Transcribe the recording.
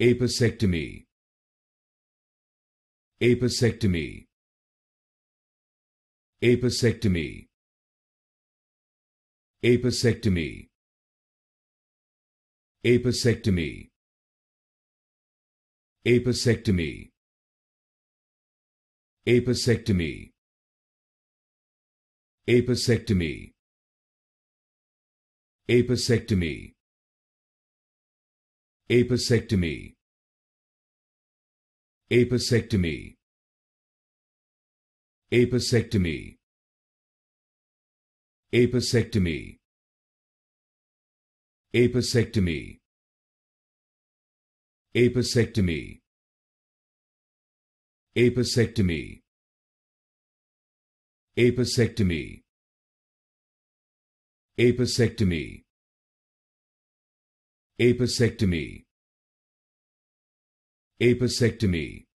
Apicectomy Apicectomy Apicectomy Apicectomy Apicectomy Apicectomy Apicectomy Apicectomy Apicectomy Apicectomy. Apicectomy. Apicectomy. Apicectomy. Apicectomy. Apicectomy. Apicectomy. Apicectomy. Apicectomy apisectomy apisectomy